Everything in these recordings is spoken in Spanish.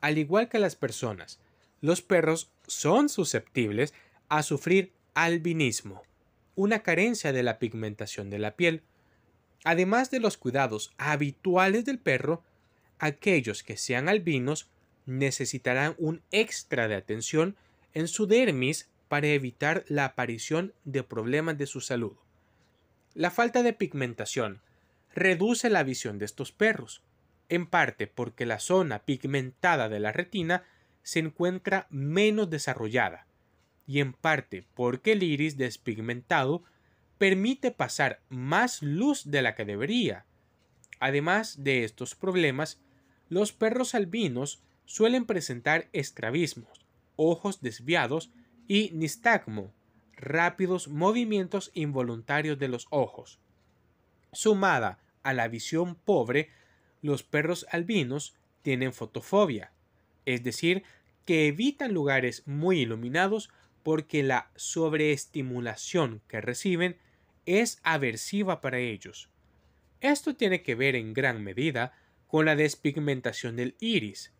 Al igual que las personas, los perros son susceptibles a sufrir albinismo, una carencia de la pigmentación de la piel. Además de los cuidados habituales del perro, aquellos que sean albinos necesitarán un extra de atención en su dermis para evitar la aparición de problemas de su salud. La falta de pigmentación reduce la visión de estos perros, en parte porque la zona pigmentada de la retina se encuentra menos desarrollada, y en parte porque el iris despigmentado permite pasar más luz de la que debería. Además de estos problemas, los perros albinos suelen presentar estrabismos, ojos desviados y nistagmo, rápidos movimientos involuntarios de los ojos. Sumada a la visión pobre, los perros albinos tienen fotofobia, es decir, que evitan lugares muy iluminados porque la sobreestimulación que reciben es aversiva para ellos. Esto tiene que ver en gran medida con la despigmentación del iris.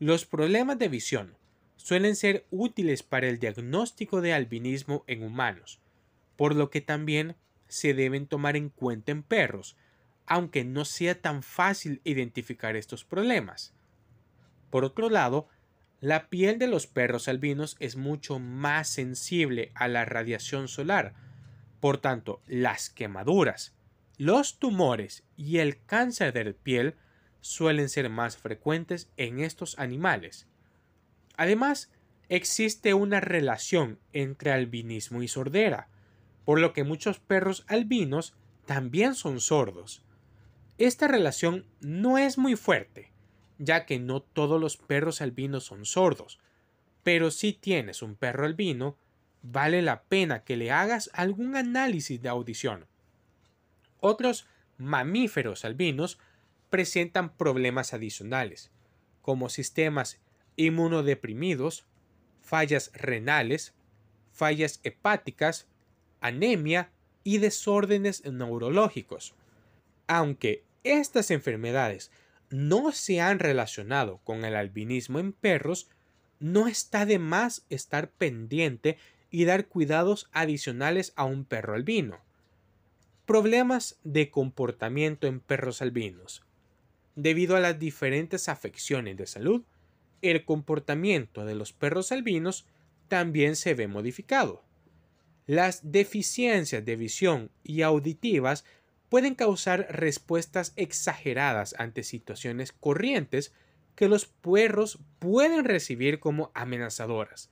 Los problemas de visión suelen ser útiles para el diagnóstico de albinismo en humanos, por lo que también se deben tomar en cuenta en perros, aunque no sea tan fácil identificar estos problemas. Por otro lado, la piel de los perros albinos es mucho más sensible a la radiación solar, por tanto, las quemaduras, los tumores y el cáncer de piel suelen ser más frecuentes en estos animales. Además, existe una relación entre albinismo y sordera, por lo que muchos perros albinos también son sordos. Esta relación no es muy fuerte, ya que no todos los perros albinos son sordos, pero si tienes un perro albino, vale la pena que le hagas algún análisis de audición. Otros mamíferos albinos presentan problemas adicionales, como sistemas inmunodeprimidos, fallas renales, fallas hepáticas, anemia y desórdenes neurológicos. Aunque estas enfermedades no se han relacionado con el albinismo en perros, no está de más estar pendiente y dar cuidados adicionales a un perro albino. Problemas de comportamiento en perros albinos. Debido a las diferentes afecciones de salud, el comportamiento de los perros albinos también se ve modificado. Las deficiencias de visión y auditivas pueden causar respuestas exageradas ante situaciones corrientes que los perros pueden recibir como amenazadoras.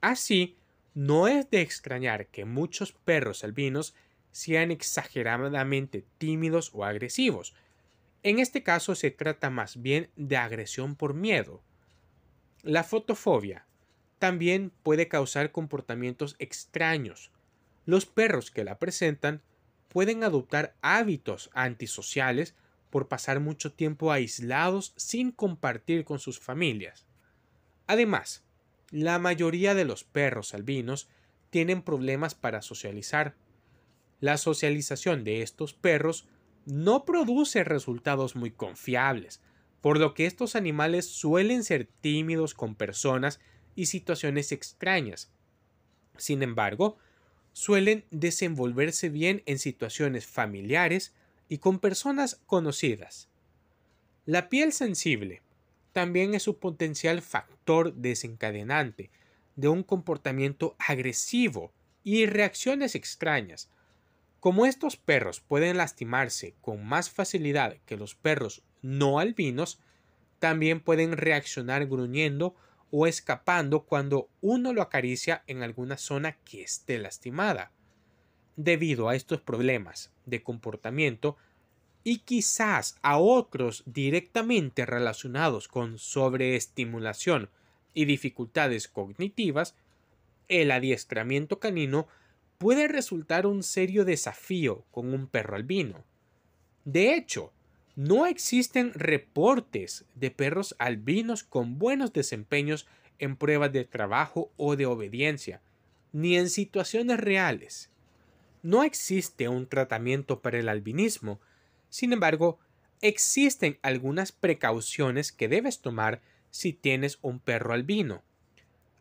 Así, no es de extrañar que muchos perros albinos sean exageradamente tímidos o agresivos, en este caso se trata más bien de agresión por miedo. La fotofobia también puede causar comportamientos extraños. Los perros que la presentan pueden adoptar hábitos antisociales por pasar mucho tiempo aislados sin compartir con sus familias. Además, la mayoría de los perros albinos tienen problemas para socializar. La socialización de estos perros no produce resultados muy confiables, por lo que estos animales suelen ser tímidos con personas y situaciones extrañas. Sin embargo, suelen desenvolverse bien en situaciones familiares y con personas conocidas. La piel sensible también es un potencial factor desencadenante de un comportamiento agresivo y reacciones extrañas, como estos perros pueden lastimarse con más facilidad que los perros no albinos, también pueden reaccionar gruñendo o escapando cuando uno lo acaricia en alguna zona que esté lastimada. Debido a estos problemas de comportamiento y quizás a otros directamente relacionados con sobreestimulación y dificultades cognitivas, el adiestramiento canino puede resultar un serio desafío con un perro albino. De hecho, no existen reportes de perros albinos con buenos desempeños en pruebas de trabajo o de obediencia, ni en situaciones reales. No existe un tratamiento para el albinismo, sin embargo, existen algunas precauciones que debes tomar si tienes un perro albino.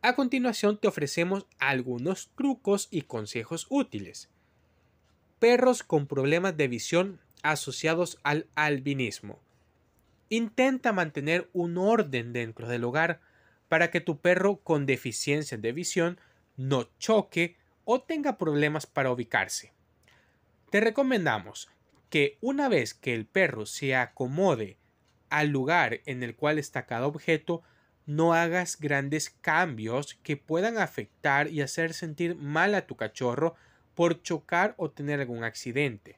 A continuación te ofrecemos algunos trucos y consejos útiles. Perros con problemas de visión asociados al albinismo. Intenta mantener un orden dentro del hogar para que tu perro con deficiencia de visión no choque o tenga problemas para ubicarse. Te recomendamos que una vez que el perro se acomode al lugar en el cual está cada objeto, no hagas grandes cambios que puedan afectar y hacer sentir mal a tu cachorro por chocar o tener algún accidente.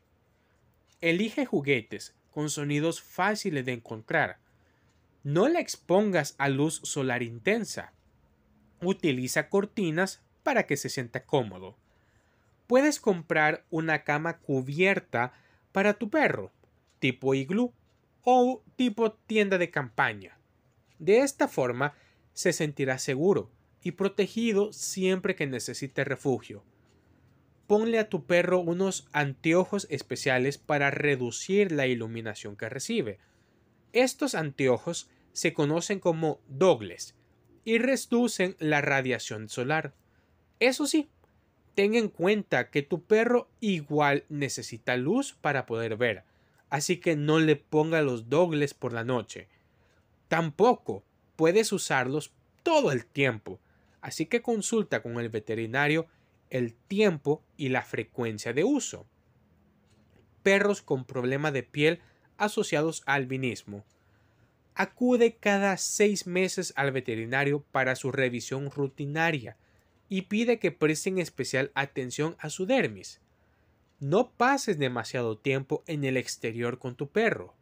Elige juguetes con sonidos fáciles de encontrar. No la expongas a luz solar intensa. Utiliza cortinas para que se sienta cómodo. Puedes comprar una cama cubierta para tu perro, tipo iglú o tipo tienda de campaña. De esta forma, se sentirá seguro y protegido siempre que necesite refugio. Ponle a tu perro unos anteojos especiales para reducir la iluminación que recibe. Estos anteojos se conocen como dogles y reducen la radiación solar. Eso sí, ten en cuenta que tu perro igual necesita luz para poder ver, así que no le ponga los dogles por la noche. Tampoco puedes usarlos todo el tiempo, así que consulta con el veterinario el tiempo y la frecuencia de uso. Perros con problema de piel asociados al albinismo. Acude cada seis meses al veterinario para su revisión rutinaria y pide que presten especial atención a su dermis. No pases demasiado tiempo en el exterior con tu perro.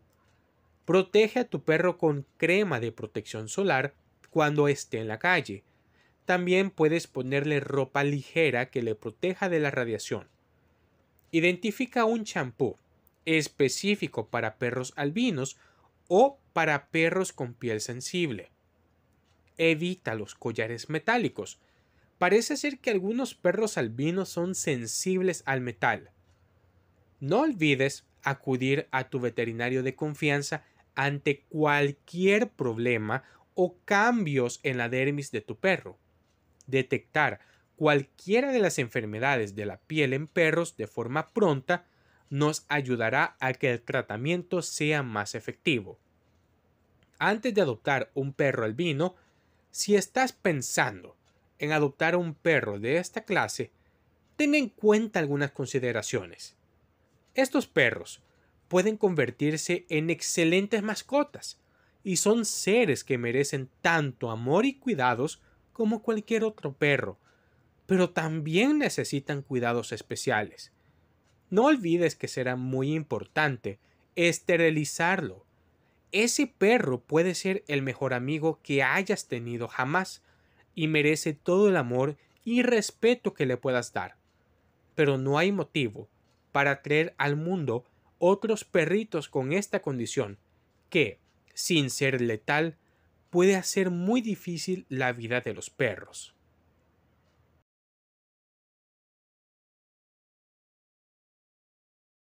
Protege a tu perro con crema de protección solar cuando esté en la calle. También puedes ponerle ropa ligera que le proteja de la radiación. Identifica un champú específico para perros albinos o para perros con piel sensible. Evita los collares metálicos. Parece ser que algunos perros albinos son sensibles al metal. No olvides acudir a tu veterinario de confianza ante cualquier problema o cambios en la dermis de tu perro. Detectar cualquiera de las enfermedades de la piel en perros de forma pronta nos ayudará a que el tratamiento sea más efectivo. Antes de adoptar un perro albino, si estás pensando en adoptar un perro de esta clase, ten en cuenta algunas consideraciones. Estos perros pueden convertirse en excelentes mascotas y son seres que merecen tanto amor y cuidados como cualquier otro perro, pero también necesitan cuidados especiales. No olvides que será muy importante esterilizarlo. Ese perro puede ser el mejor amigo que hayas tenido jamás y merece todo el amor y respeto que le puedas dar. Pero no hay motivo para creer al mundo otros perritos con esta condición que, sin ser letal, puede hacer muy difícil la vida de los perros.